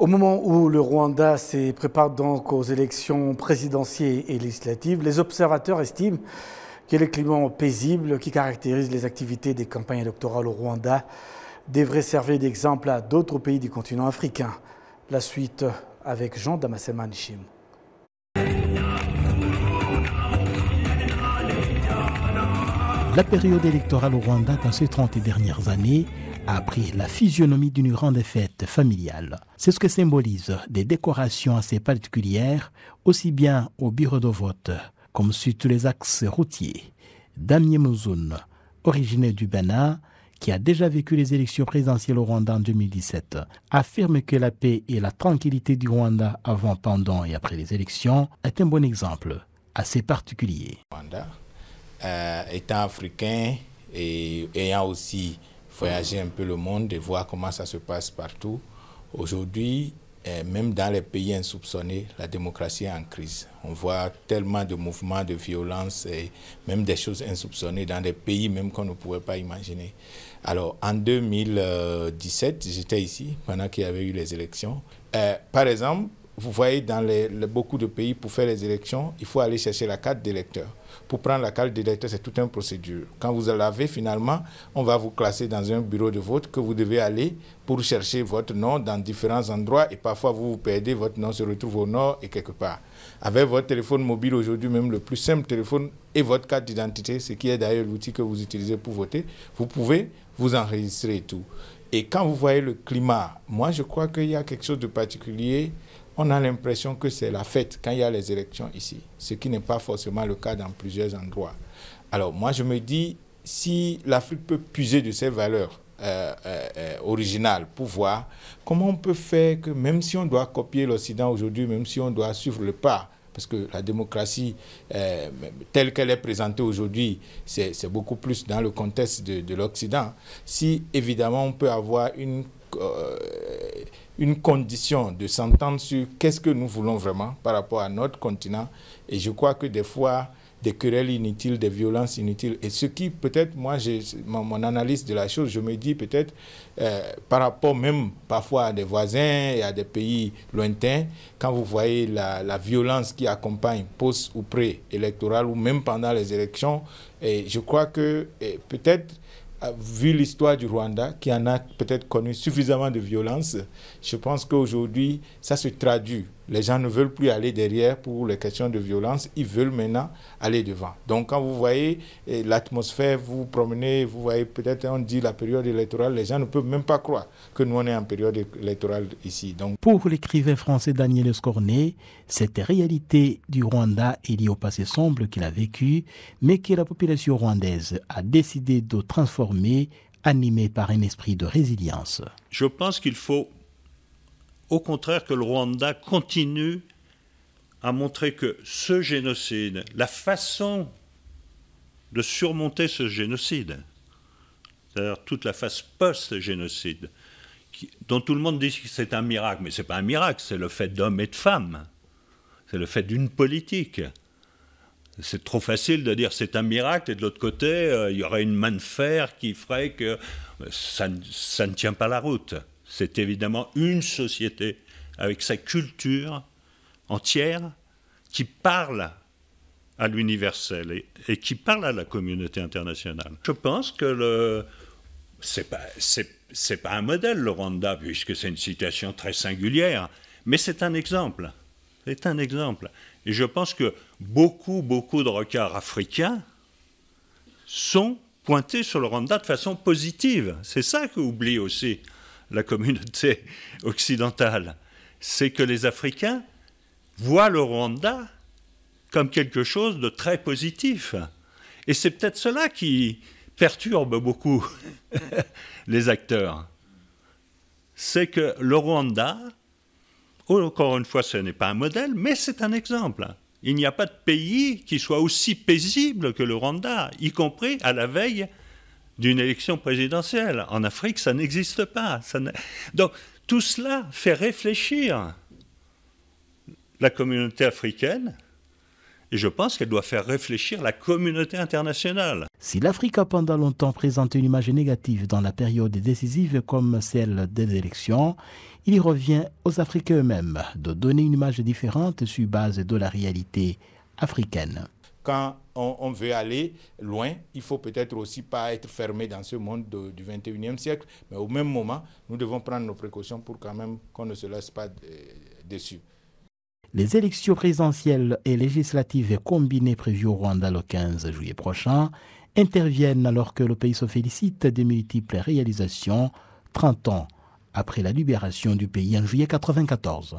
Au moment où le Rwanda se prépare donc aux élections présidentielles et législatives, les observateurs estiment que le climat paisible qui caractérise les activités des campagnes électorales au Rwanda devrait servir d'exemple à d'autres pays du continent africain. La suite avec Jean Damasemanchim. La période électorale au Rwanda dans ces 30 dernières années a pris la physionomie d'une grande fête familiale. C'est ce que symbolisent des décorations assez particulières, aussi bien au bureau de vote comme sur tous les axes routiers. Damien Mouzoun, originaire du Bénin, qui a déjà vécu les élections présidentielles au Rwanda en 2017, affirme que la paix et la tranquillité du Rwanda avant, pendant et après les élections est un bon exemple assez particulier. Rwanda, euh, africain et ayant aussi voyager un peu le monde et voir comment ça se passe partout. Aujourd'hui, eh, même dans les pays insoupçonnés, la démocratie est en crise. On voit tellement de mouvements de violences et même des choses insoupçonnées dans des pays même qu'on ne pouvait pas imaginer. Alors, en 2017, euh, j'étais ici pendant qu'il y avait eu les élections. Eh, par exemple, vous voyez dans les, beaucoup de pays, pour faire les élections, il faut aller chercher la carte d'électeur. Pour prendre la carte d'électeur, c'est toute une procédure. Quand vous l'avez, finalement, on va vous classer dans un bureau de vote que vous devez aller pour chercher votre nom dans différents endroits et parfois vous vous perdez, votre nom se retrouve au nord et quelque part. Avec votre téléphone mobile aujourd'hui, même le plus simple téléphone et votre carte d'identité, ce qui est d'ailleurs l'outil que vous utilisez pour voter, vous pouvez vous enregistrer et tout. Et quand vous voyez le climat, moi je crois qu'il y a quelque chose de particulier on a l'impression que c'est la fête quand il y a les élections ici, ce qui n'est pas forcément le cas dans plusieurs endroits. Alors moi, je me dis, si l'Afrique peut puiser de ses valeurs euh, euh, euh, originales pour voir comment on peut faire que même si on doit copier l'Occident aujourd'hui, même si on doit suivre le pas, parce que la démocratie telle qu'elle est présentée aujourd'hui, c'est beaucoup plus dans le contexte de, de l'Occident. Si évidemment on peut avoir une euh, une condition de s'entendre sur qu'est-ce que nous voulons vraiment par rapport à notre continent. Et je crois que des fois, des querelles inutiles, des violences inutiles. Et ce qui, peut-être, moi, mon, mon, analyse de la chose, je me dis peut-être, euh, par rapport même parfois à des voisins et à des pays lointains, quand vous voyez la, la violence qui accompagne post ou pré électoral ou même pendant les élections, et je crois que peut-être ah, vu l'histoire du Rwanda, qui en a peut-être connu suffisamment de violence, je pense qu'aujourd'hui, ça se traduit les gens ne veulent plus aller derrière pour les questions de violence, ils veulent maintenant aller devant. Donc quand vous voyez eh, l'atmosphère, vous, vous promenez, vous voyez peut-être on dit la période électorale, les gens ne peuvent même pas croire que nous on est en période électorale ici. Donc pour l'écrivain français Daniel Escornet, cette réalité du Rwanda est liée au passé sombre qu'il a vécu, mais que la population rwandaise a décidé de transformer animée par un esprit de résilience. Je pense qu'il faut au contraire que le Rwanda continue à montrer que ce génocide, la façon de surmonter ce génocide, c'est-à-dire toute la phase post-génocide, dont tout le monde dit que c'est un miracle, mais ce n'est pas un miracle, c'est le fait d'hommes et de femmes, c'est le fait d'une politique. C'est trop facile de dire c'est un miracle et de l'autre côté, euh, il y aurait une main de fer qui ferait que euh, ça ne tient pas la route. C'est évidemment une société avec sa culture entière qui parle à l'universel et, qui parle à la communauté internationale. Je pense que le c'est pas un modèle le Rwanda puisque c'est une situation très singulière, mais c'est un exemple. C'est un exemple. Et je pense que beaucoup beaucoup de regards africains sont pointés sur le Rwanda de façon positive. C'est ça que oublie aussi la communauté occidentale, c'est que les Africains voient le Rwanda comme quelque chose de très positif. Et c'est peut-être cela qui perturbe beaucoup les acteurs. C'est que le Rwanda, encore une fois, ce n'est pas un modèle, mais c'est un exemple. Il n'y a pas de pays qui soit aussi paisible que le Rwanda, y compris à la veille d'une élection présidentielle. En Afrique, ça n'existe pas. Donc tout cela fait réfléchir la communauté africaine. Et je pense qu'elle doit faire réfléchir la communauté internationale. Si l'Afrique a pendant longtemps présenté une image négative dans la période décisive comme celle des élections, il revient aux Africains eux-mêmes de donner une image différente sur base de la réalité africaine quand on, veut aller loin, il faut peut-être aussi pas être fermé dans ce monde du 21e siècle, mais au même moment, nous devons prendre nos précautions pour quand même qu'on ne se laisse pas euh, déçu. Les élections présidentielles et législatives combinées prévues au Rwanda le 15 juillet prochain interviennent alors que le pays se félicite des multiples réalisations 30 ans après la libération du pays en juillet 1994.